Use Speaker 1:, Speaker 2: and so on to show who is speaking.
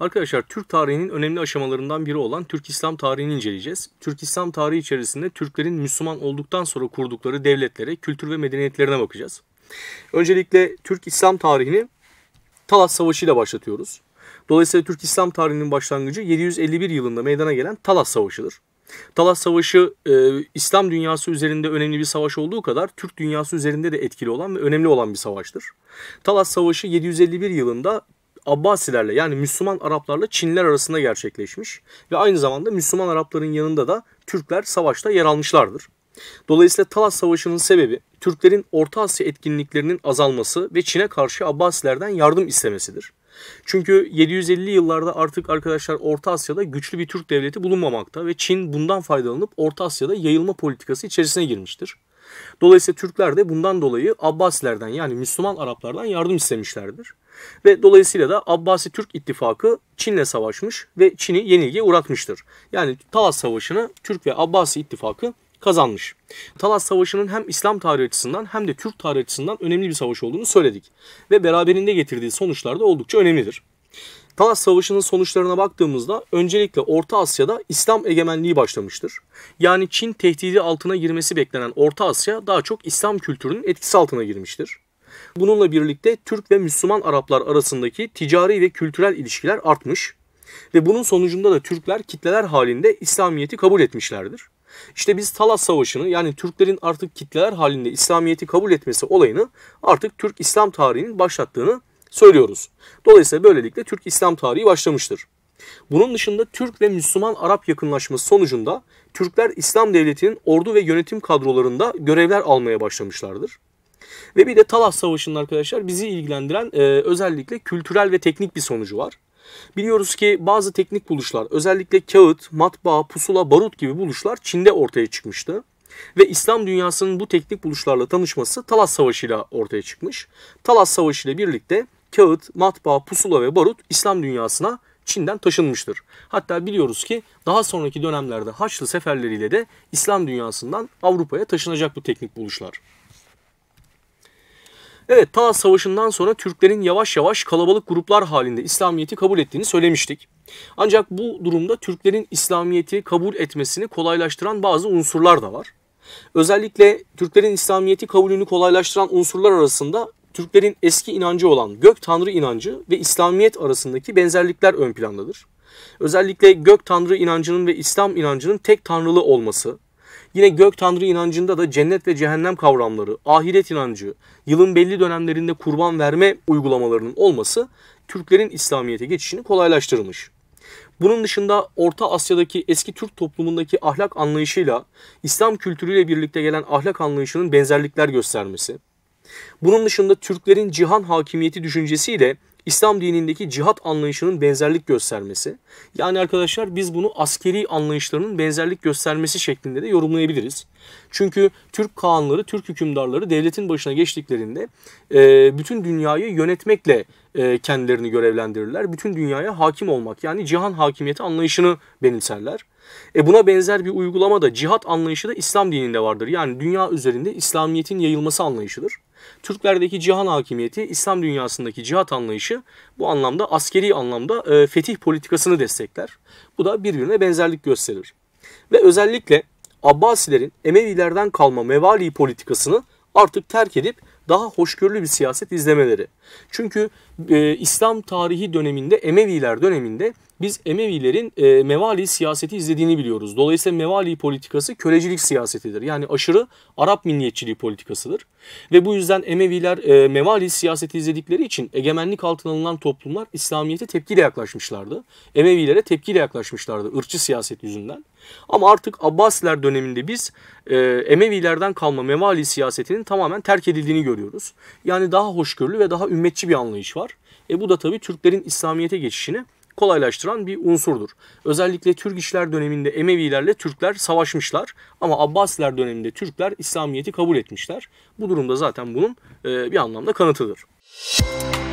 Speaker 1: Arkadaşlar Türk tarihinin önemli aşamalarından biri olan Türk İslam tarihini inceleyeceğiz. Türk İslam tarihi içerisinde Türklerin Müslüman olduktan sonra kurdukları devletlere, kültür ve medeniyetlerine bakacağız. Öncelikle Türk İslam tarihini Talas Savaşı ile başlatıyoruz. Dolayısıyla Türk İslam tarihinin başlangıcı 751 yılında meydana gelen Talas Savaşı'dır. Talas Savaşı e, İslam dünyası üzerinde önemli bir savaş olduğu kadar Türk dünyası üzerinde de etkili olan ve önemli olan bir savaştır. Talas Savaşı 751 yılında Abbasilerle yani Müslüman Araplarla Çinler arasında gerçekleşmiş ve aynı zamanda Müslüman Arapların yanında da Türkler savaşta yer almışlardır. Dolayısıyla Talas Savaşı'nın sebebi Türklerin Orta Asya etkinliklerinin azalması ve Çin'e karşı Abbasilerden yardım istemesidir. Çünkü 750 yıllarda artık arkadaşlar Orta Asya'da güçlü bir Türk devleti bulunmamakta ve Çin bundan faydalanıp Orta Asya'da yayılma politikası içerisine girmiştir. Dolayısıyla Türkler de bundan dolayı Abbasilerden yani Müslüman Araplardan yardım istemişlerdir. Ve dolayısıyla da Abbasi Türk ittifakı Çin'le savaşmış ve Çin'i yenilgiye uğratmıştır. Yani Talas Savaşı'nı Türk ve Abbasi ittifakı kazanmış. Talas Savaşı'nın hem İslam tarihi açısından hem de Türk tarihi açısından önemli bir savaş olduğunu söyledik. Ve beraberinde getirdiği sonuçlar da oldukça önemlidir. Talas Savaşı'nın sonuçlarına baktığımızda öncelikle Orta Asya'da İslam egemenliği başlamıştır. Yani Çin tehdidi altına girmesi beklenen Orta Asya daha çok İslam kültürünün etkisi altına girmiştir. Bununla birlikte Türk ve Müslüman Araplar arasındaki ticari ve kültürel ilişkiler artmış ve bunun sonucunda da Türkler kitleler halinde İslamiyet'i kabul etmişlerdir. İşte biz Talas Savaşı'nı yani Türklerin artık kitleler halinde İslamiyet'i kabul etmesi olayını artık Türk İslam tarihinin başlattığını söylüyoruz. Dolayısıyla böylelikle Türk İslam tarihi başlamıştır. Bunun dışında Türk ve Müslüman Arap yakınlaşması sonucunda Türkler İslam devletinin ordu ve yönetim kadrolarında görevler almaya başlamışlardır. Ve bir de Talas Savaşı'nın arkadaşlar bizi ilgilendiren e, özellikle kültürel ve teknik bir sonucu var. Biliyoruz ki bazı teknik buluşlar özellikle kağıt, matbaa, pusula, barut gibi buluşlar Çin'de ortaya çıkmıştı. Ve İslam dünyasının bu teknik buluşlarla tanışması Talas Savaşı ile ortaya çıkmış. Talas Savaşı ile birlikte kağıt, matbaa, pusula ve barut İslam dünyasına Çin'den taşınmıştır. Hatta biliyoruz ki daha sonraki dönemlerde Haçlı seferleriyle de İslam dünyasından Avrupa'ya taşınacak bu teknik buluşlar. Evet ta savaşından sonra Türklerin yavaş yavaş kalabalık gruplar halinde İslamiyet'i kabul ettiğini söylemiştik. Ancak bu durumda Türklerin İslamiyet'i kabul etmesini kolaylaştıran bazı unsurlar da var. Özellikle Türklerin İslamiyet'i kabulünü kolaylaştıran unsurlar arasında Türklerin eski inancı olan gök tanrı inancı ve İslamiyet arasındaki benzerlikler ön plandadır. Özellikle gök tanrı inancının ve İslam inancının tek tanrılı olması, Yine gök tanrı inancında da cennet ve cehennem kavramları, ahiret inancı, yılın belli dönemlerinde kurban verme uygulamalarının olması Türklerin İslamiyet'e geçişini kolaylaştırmış. Bunun dışında Orta Asya'daki eski Türk toplumundaki ahlak anlayışıyla İslam kültürüyle birlikte gelen ahlak anlayışının benzerlikler göstermesi. Bunun dışında Türklerin cihan hakimiyeti düşüncesiyle İslam dinindeki cihat anlayışının benzerlik göstermesi. Yani arkadaşlar biz bunu askeri anlayışlarının benzerlik göstermesi şeklinde de yorumlayabiliriz. Çünkü Türk kağanları, Türk hükümdarları devletin başına geçtiklerinde e, bütün dünyayı yönetmekle e, kendilerini görevlendirirler. Bütün dünyaya hakim olmak yani cihan hakimiyeti anlayışını benimserler. E buna benzer bir uygulama da cihat anlayışı da İslam dininde vardır. Yani dünya üzerinde İslamiyet'in yayılması anlayışıdır. Türklerdeki cihan hakimiyeti, İslam dünyasındaki cihat anlayışı bu anlamda askeri anlamda e, fetih politikasını destekler. Bu da birbirine benzerlik gösterir. Ve özellikle Abbasilerin Emevilerden kalma mevali politikasını artık terk edip daha hoşgörülü bir siyaset izlemeleri. Çünkü e, İslam tarihi döneminde Emeviler döneminde biz Emevilerin e, Mevali siyaseti izlediğini biliyoruz. Dolayısıyla Mevali politikası kölecilik siyasetidir. Yani aşırı Arap milliyetçiliği politikasıdır. Ve bu yüzden Emeviler e, Mevali siyaseti izledikleri için egemenlik altına alınan toplumlar İslamiyet'e tepkiyle yaklaşmışlardı. Emevilere tepkiyle yaklaşmışlardı ırkçı siyaset yüzünden. Ama artık Abbasiler döneminde biz e, Emevilerden kalma Mevali siyasetinin tamamen terk edildiğini görüyoruz. Yani daha hoşgörülü ve daha ümmetçi bir anlayış var. E bu da tabii Türklerin İslamiyet'e geçişini kolaylaştıran bir unsurdur. Özellikle Türk işler döneminde Emevilerle Türkler savaşmışlar ama Abbasiler döneminde Türkler İslamiyet'i kabul etmişler. Bu durumda zaten bunun e, bir anlamda kanıtıdır. Müzik